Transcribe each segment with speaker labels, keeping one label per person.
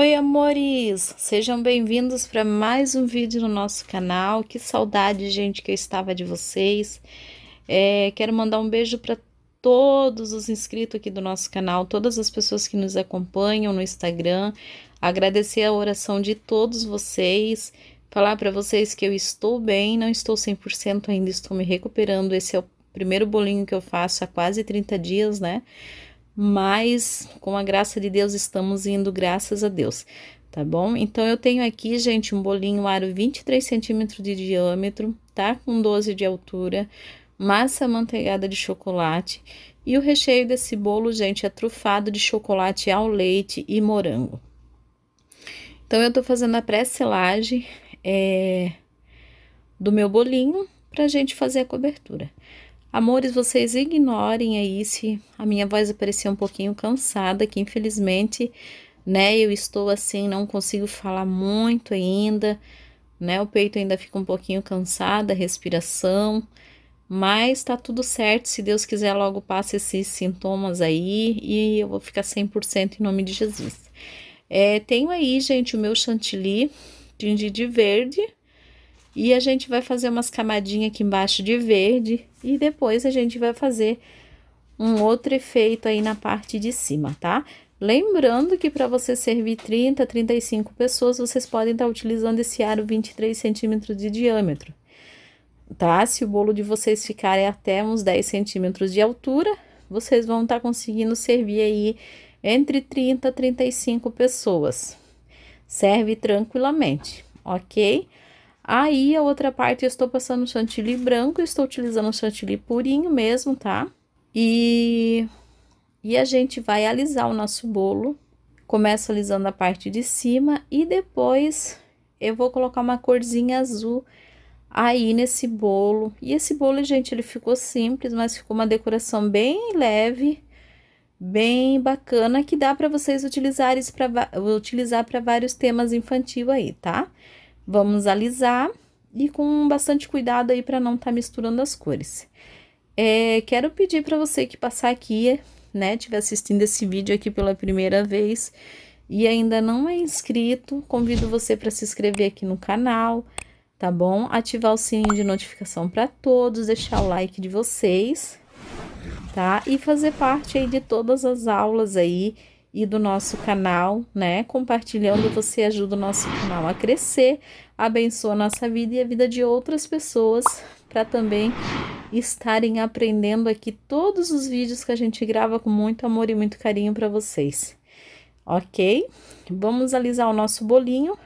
Speaker 1: Oi, amores! Sejam bem-vindos para mais um vídeo no nosso canal. Que saudade, gente, que eu estava de vocês. É, quero mandar um beijo para todos os inscritos aqui do nosso canal, todas as pessoas que nos acompanham no Instagram. Agradecer a oração de todos vocês. Falar para vocês que eu estou bem, não estou 100% ainda, estou me recuperando. Esse é o primeiro bolinho que eu faço há quase 30 dias, né? mas com a graça de Deus estamos indo, graças a Deus, tá bom? Então eu tenho aqui, gente, um bolinho aro 23 centímetros de diâmetro, tá? Com 12 de altura, massa manteigada de chocolate e o recheio desse bolo, gente, é trufado de chocolate ao leite e morango. Então eu tô fazendo a pré-selagem é, do meu bolinho pra gente fazer a cobertura. Amores, vocês ignorem aí se a minha voz aparecer um pouquinho cansada, que infelizmente, né, eu estou assim, não consigo falar muito ainda, né? O peito ainda fica um pouquinho cansado, a respiração, mas tá tudo certo, se Deus quiser logo passa esses sintomas aí e eu vou ficar 100% em nome de Jesus. É, tenho aí, gente, o meu chantilly, tingido de verde, e a gente vai fazer umas camadinhas aqui embaixo de verde. E depois a gente vai fazer um outro efeito aí na parte de cima, tá? Lembrando que para você servir 30, 35 pessoas, vocês podem estar tá utilizando esse aro 23 centímetros de diâmetro, tá? Se o bolo de vocês ficar até uns 10 centímetros de altura, vocês vão estar tá conseguindo servir aí entre 30 e 35 pessoas. Serve tranquilamente, ok? Aí, a outra parte, eu estou passando chantilly branco, estou utilizando chantilly purinho mesmo, tá? E, e a gente vai alisar o nosso bolo. Começa alisando a parte de cima e depois eu vou colocar uma corzinha azul aí nesse bolo. E esse bolo, gente, ele ficou simples, mas ficou uma decoração bem leve, bem bacana, que dá para vocês utilizar isso para utilizar para vários temas infantil aí, tá? Vamos alisar e com bastante cuidado aí para não estar tá misturando as cores. É, quero pedir para você que passar aqui, né, estiver assistindo esse vídeo aqui pela primeira vez e ainda não é inscrito, convido você para se inscrever aqui no canal, tá bom? Ativar o sininho de notificação para todos, deixar o like de vocês, tá? E fazer parte aí de todas as aulas aí e do nosso canal, né? Compartilhando, você ajuda o nosso canal a crescer, abençoa a nossa vida e a vida de outras pessoas para também estarem aprendendo aqui todos os vídeos que a gente grava com muito amor e muito carinho para vocês. Ok? Vamos alisar o nosso bolinho.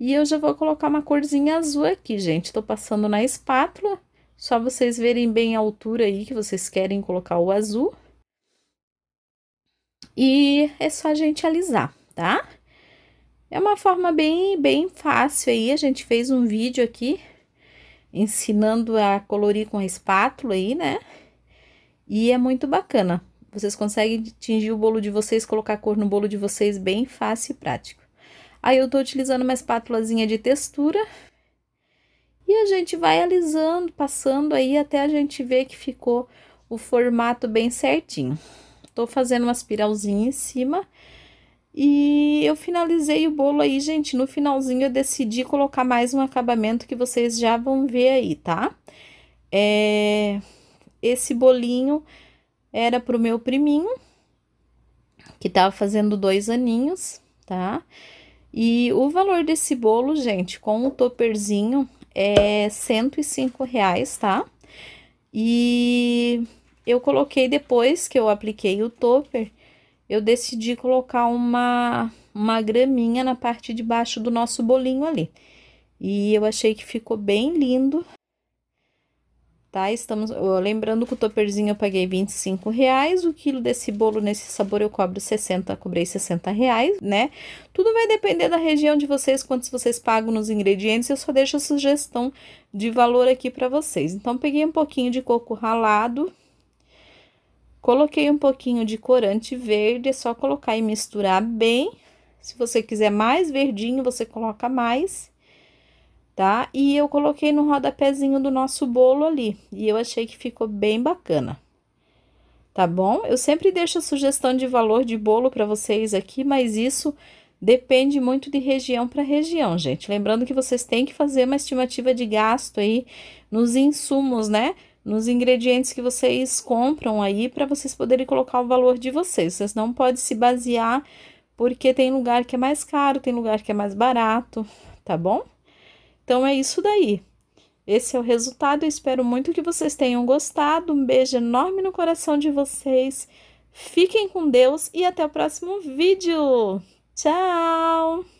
Speaker 1: E eu já vou colocar uma corzinha azul aqui, gente. Tô passando na espátula, só vocês verem bem a altura aí que vocês querem colocar o azul. E é só a gente alisar, tá? É uma forma bem, bem fácil aí, a gente fez um vídeo aqui ensinando a colorir com a espátula aí, né? E é muito bacana. Vocês conseguem tingir o bolo de vocês, colocar cor no bolo de vocês bem fácil e prático. Aí eu tô utilizando uma espátulazinha de textura. E a gente vai alisando, passando aí até a gente ver que ficou o formato bem certinho. Tô fazendo uma espiralzinha em cima. E eu finalizei o bolo aí, gente. No finalzinho eu decidi colocar mais um acabamento que vocês já vão ver aí, tá? É... Esse bolinho era pro meu priminho, que tava fazendo dois aninhos, tá? E o valor desse bolo, gente, com o topperzinho, é 105 reais, tá? E eu coloquei depois que eu apliquei o topper, eu decidi colocar uma, uma graminha na parte de baixo do nosso bolinho ali. E eu achei que ficou bem lindo. Tá, estamos... lembrando que o topperzinho eu paguei 25 reais, o quilo desse bolo nesse sabor eu cobro 60, cobrei 60 reais, né? Tudo vai depender da região de vocês, quantos vocês pagam nos ingredientes, eu só deixo a sugestão de valor aqui para vocês. Então, peguei um pouquinho de coco ralado, Coloquei um pouquinho de corante verde, é só colocar e misturar bem. Se você quiser mais verdinho, você coloca mais, tá? E eu coloquei no rodapézinho do nosso bolo ali, e eu achei que ficou bem bacana. Tá bom? Eu sempre deixo a sugestão de valor de bolo para vocês aqui, mas isso Depende muito de região para região, gente. Lembrando que vocês têm que fazer uma estimativa de gasto aí nos insumos, né? nos ingredientes que vocês compram aí para vocês poderem colocar o valor de vocês. Vocês não podem se basear porque tem lugar que é mais caro, tem lugar que é mais barato, tá bom? Então é isso daí. Esse é o resultado. Eu espero muito que vocês tenham gostado. Um beijo enorme no coração de vocês. Fiquem com Deus e até o próximo vídeo. Tchau!